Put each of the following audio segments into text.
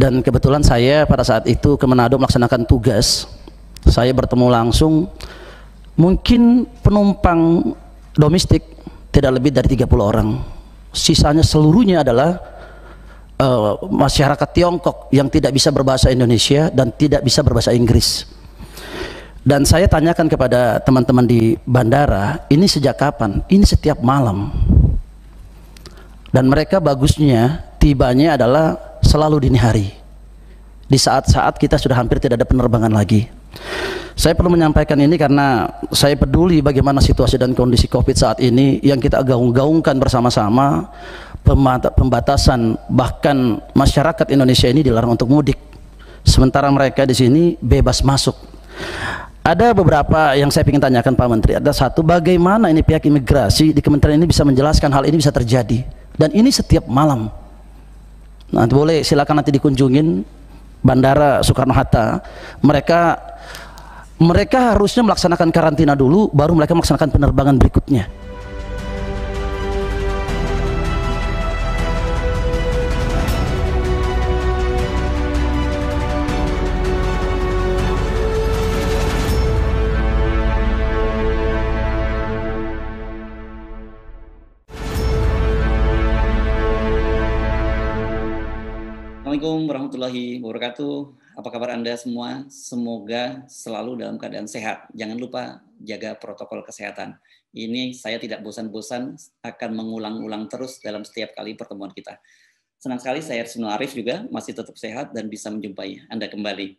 dan kebetulan saya pada saat itu ke Manado melaksanakan tugas saya bertemu langsung mungkin penumpang domestik tidak lebih dari 30 orang sisanya seluruhnya adalah uh, masyarakat Tiongkok yang tidak bisa berbahasa Indonesia dan tidak bisa berbahasa Inggris dan saya tanyakan kepada teman-teman di bandara ini sejak kapan? ini setiap malam dan mereka bagusnya tibanya adalah selalu dini hari di saat-saat kita sudah hampir tidak ada penerbangan lagi saya perlu menyampaikan ini karena saya peduli bagaimana situasi dan kondisi covid saat ini yang kita gaung-gaungkan bersama-sama pembatasan bahkan masyarakat Indonesia ini dilarang untuk mudik sementara mereka di sini bebas masuk ada beberapa yang saya ingin tanyakan Pak Menteri ada satu bagaimana ini pihak imigrasi di kementerian ini bisa menjelaskan hal ini bisa terjadi dan ini setiap malam Nah, boleh silakan nanti dikunjungin Bandara Soekarno Hatta. Mereka mereka harusnya melaksanakan karantina dulu baru mereka melaksanakan penerbangan berikutnya. Assalamualaikum warahmatullahi wabarakatuh. Apa kabar Anda semua? Semoga selalu dalam keadaan sehat. Jangan lupa jaga protokol kesehatan. Ini saya tidak bosan-bosan akan mengulang-ulang terus dalam setiap kali pertemuan kita. Senang sekali saya Arsino Arif juga masih tetap sehat dan bisa menjumpai Anda kembali.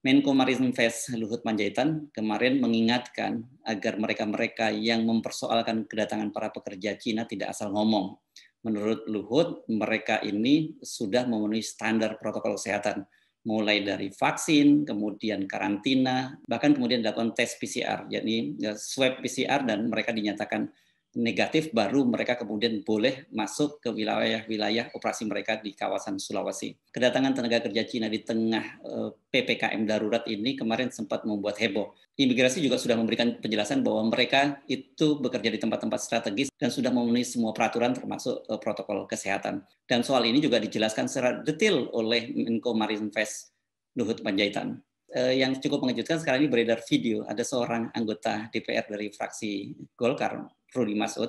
Menko Fes Luhut Manjaitan kemarin mengingatkan agar mereka-mereka yang mempersoalkan kedatangan para pekerja Cina tidak asal ngomong menurut Luhut mereka ini sudah memenuhi standar protokol kesehatan mulai dari vaksin, kemudian karantina, bahkan kemudian dilakukan tes PCR, yakni eh, swab PCR dan mereka dinyatakan negatif baru mereka kemudian boleh masuk ke wilayah-wilayah operasi mereka di kawasan Sulawesi. Kedatangan tenaga kerja Cina di tengah eh, PPKM darurat ini kemarin sempat membuat heboh. Imigrasi juga sudah memberikan penjelasan bahwa mereka itu bekerja di tempat-tempat strategis dan sudah memenuhi semua peraturan termasuk eh, protokol kesehatan. Dan soal ini juga dijelaskan secara detail oleh Menko Marinvest Luhut Panjaitan eh, yang cukup mengejutkan sekarang ini beredar video ada seorang anggota DPR dari fraksi Golkar Rudi Masud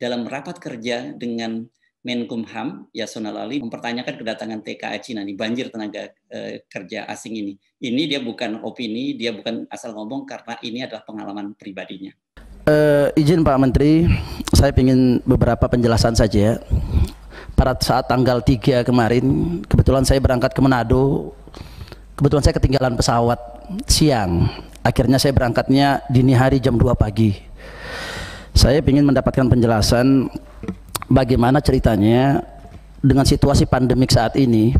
dalam rapat kerja dengan Menkumham Yasona Lali mempertanyakan kedatangan TKA Cina di banjir tenaga eh, kerja asing ini. Ini dia bukan opini, dia bukan asal ngomong karena ini adalah pengalaman pribadinya. Uh, izin Pak Menteri, saya ingin beberapa penjelasan saja ya. Pada saat tanggal 3 kemarin, kebetulan saya berangkat ke Manado. Kebetulan saya ketinggalan pesawat siang. Akhirnya saya berangkatnya dini hari jam 2 pagi saya ingin mendapatkan penjelasan bagaimana ceritanya dengan situasi pandemik saat ini.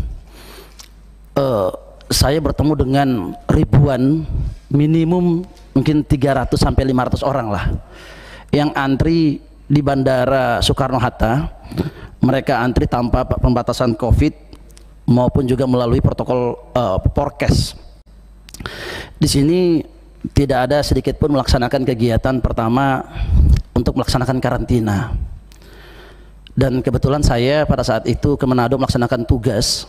Uh, saya bertemu dengan ribuan minimum mungkin 300 sampai 500 orang lah yang antri di bandara Soekarno Hatta mereka antri tanpa pembatasan COVID maupun juga melalui protokol uh, eh, porkes di sini tidak ada sedikit pun melaksanakan kegiatan pertama untuk melaksanakan karantina. Dan kebetulan saya pada saat itu ke Manado melaksanakan tugas.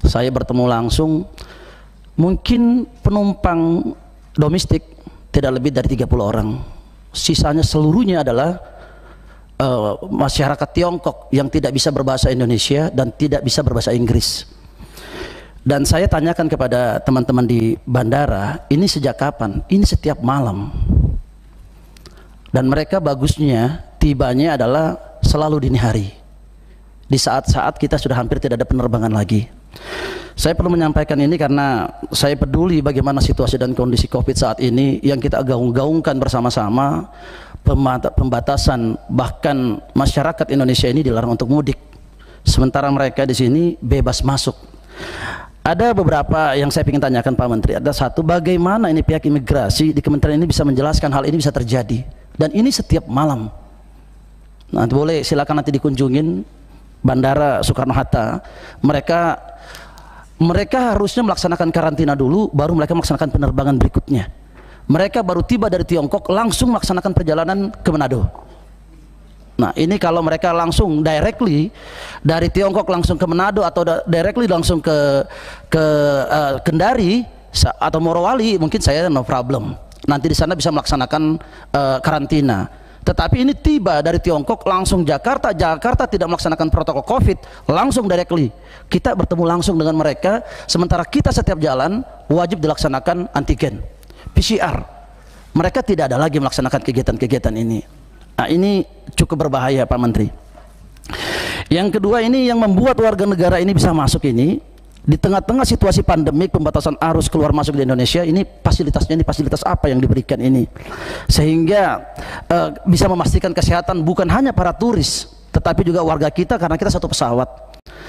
Saya bertemu langsung mungkin penumpang domestik tidak lebih dari 30 orang. Sisanya seluruhnya adalah uh, masyarakat Tiongkok yang tidak bisa berbahasa Indonesia dan tidak bisa berbahasa Inggris. Dan saya tanyakan kepada teman-teman di bandara, ini sejak kapan? Ini setiap malam dan mereka bagusnya tibanya adalah selalu dini hari. Di saat-saat kita sudah hampir tidak ada penerbangan lagi. Saya perlu menyampaikan ini karena saya peduli bagaimana situasi dan kondisi COVID saat ini yang kita gaung-gaungkan bersama-sama pembatasan bahkan masyarakat Indonesia ini dilarang untuk mudik. Sementara mereka di sini bebas masuk. Ada beberapa yang saya ingin tanyakan Pak Menteri. Ada satu, bagaimana ini pihak imigrasi di kementerian ini bisa menjelaskan hal ini bisa terjadi? dan ini setiap malam Nanti boleh silakan nanti dikunjungin bandara Soekarno Hatta mereka mereka harusnya melaksanakan karantina dulu baru mereka melaksanakan penerbangan berikutnya mereka baru tiba dari Tiongkok langsung melaksanakan perjalanan ke Manado Nah ini kalau mereka langsung directly dari Tiongkok langsung ke Manado atau directly langsung ke ke uh, Kendari atau Morowali mungkin saya no problem nanti di sana bisa melaksanakan uh, karantina. Tetapi ini tiba dari Tiongkok langsung Jakarta, Jakarta tidak melaksanakan protokol Covid langsung directly. Kita bertemu langsung dengan mereka, sementara kita setiap jalan wajib dilaksanakan antigen, PCR. Mereka tidak ada lagi melaksanakan kegiatan-kegiatan ini. Nah, ini cukup berbahaya Pak Menteri. Yang kedua ini yang membuat warga negara ini bisa masuk ini di tengah-tengah situasi pandemik pembatasan arus keluar masuk di Indonesia ini fasilitasnya ini fasilitas apa yang diberikan ini sehingga uh, bisa memastikan kesehatan bukan hanya para turis tetapi juga warga kita karena kita satu pesawat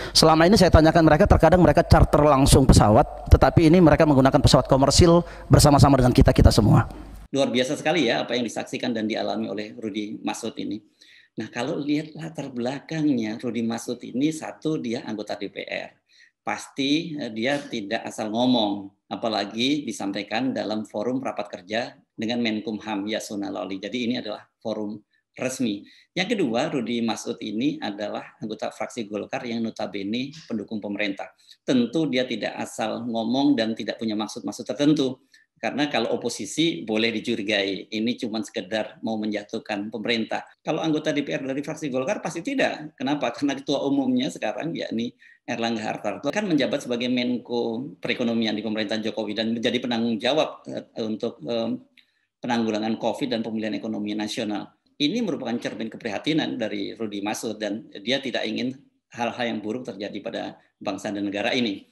selama ini saya tanyakan mereka terkadang mereka charter langsung pesawat tetapi ini mereka menggunakan pesawat komersil bersama-sama dengan kita-kita semua luar biasa sekali ya apa yang disaksikan dan dialami oleh Rudi Masud ini Nah, kalau lihat latar belakangnya Rudi Masud ini satu dia anggota DPR pasti eh, dia tidak asal ngomong, apalagi disampaikan dalam forum rapat kerja dengan Menkumham Yasona Loli. Jadi ini adalah forum resmi. Yang kedua, Rudi Masud ini adalah anggota fraksi Golkar yang notabene pendukung pemerintah. Tentu dia tidak asal ngomong dan tidak punya maksud-maksud tertentu. Karena kalau oposisi boleh dicurigai, ini cuma sekedar mau menjatuhkan pemerintah. Kalau anggota DPR dari fraksi Golkar pasti tidak. Kenapa? Karena ketua umumnya sekarang yakni Erlangga Hartarto kan menjabat sebagai Menko Perekonomian di pemerintahan Jokowi dan menjadi penanggung jawab eh, untuk eh, penanggulangan COVID dan pemulihan ekonomi nasional. Ini merupakan cermin keprihatinan dari Rudi Masud dan dia tidak ingin hal-hal yang buruk terjadi pada bangsa dan negara ini.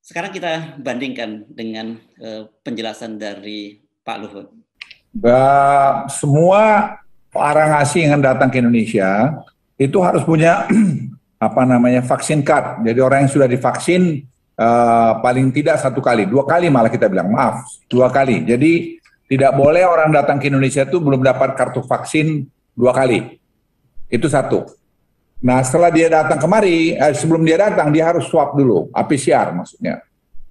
Sekarang kita bandingkan dengan uh, penjelasan dari Pak Luhut. Bah, semua orang asing yang datang ke Indonesia itu harus punya apa namanya vaksin card. Jadi orang yang sudah divaksin uh, paling tidak satu kali, dua kali malah kita bilang maaf, dua kali. Jadi tidak boleh orang datang ke Indonesia itu belum dapat kartu vaksin dua kali. Itu satu. Nah setelah dia datang kemari, eh, sebelum dia datang dia harus swab dulu, ah, PCR maksudnya.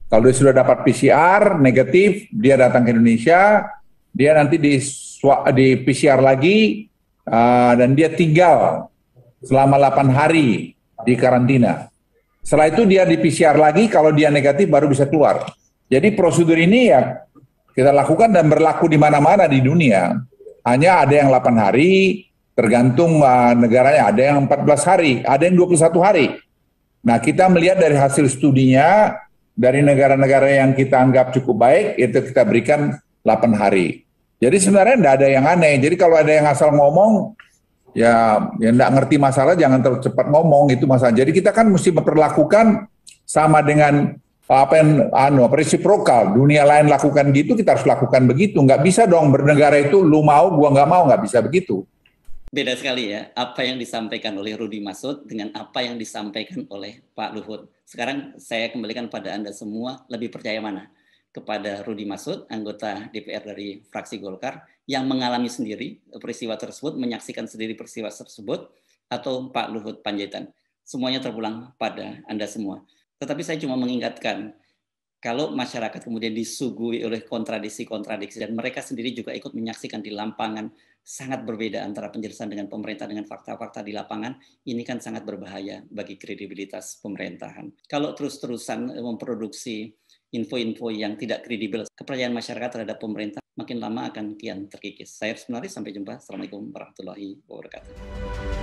Kalau dia sudah dapat PCR negatif, dia datang ke Indonesia, dia nanti di swab, di PCR lagi uh, dan dia tinggal selama 8 hari di karantina. Setelah itu dia di PCR lagi, kalau dia negatif baru bisa keluar. Jadi prosedur ini ya kita lakukan dan berlaku di mana-mana di dunia. Hanya ada yang 8 hari, Tergantung uh, negaranya, ada yang 14 hari, ada yang 21 hari. Nah, kita melihat dari hasil studinya dari negara-negara yang kita anggap cukup baik itu kita berikan 8 hari. Jadi sebenarnya tidak ada yang aneh. Jadi kalau ada yang asal ngomong ya yang tidak ngerti masalah jangan terlalu cepat ngomong itu masalah. Jadi kita kan mesti memperlakukan sama dengan apa yang anu reciprocal dunia lain lakukan gitu kita harus lakukan begitu nggak bisa dong bernegara itu lu mau gua nggak mau nggak bisa begitu Beda sekali ya, apa yang disampaikan oleh Rudi Masud dengan apa yang disampaikan oleh Pak Luhut. Sekarang saya kembalikan pada Anda semua, lebih percaya mana? Kepada Rudi Masud, anggota DPR dari fraksi Golkar, yang mengalami sendiri peristiwa tersebut, menyaksikan sendiri peristiwa tersebut, atau Pak Luhut Panjaitan. Semuanya terpulang pada Anda semua. Tetapi saya cuma mengingatkan, kalau masyarakat kemudian disuguhi oleh kontradiksi-kontradiksi dan mereka sendiri juga ikut menyaksikan di lapangan sangat berbeda antara penjelasan dengan pemerintah dengan fakta-fakta di lapangan, ini kan sangat berbahaya bagi kredibilitas pemerintahan. Kalau terus-terusan eh, memproduksi info-info yang tidak kredibel, kepercayaan masyarakat terhadap pemerintah makin lama akan kian terkikis. Saya sebenarnya sampai jumpa. Assalamualaikum warahmatullahi wabarakatuh.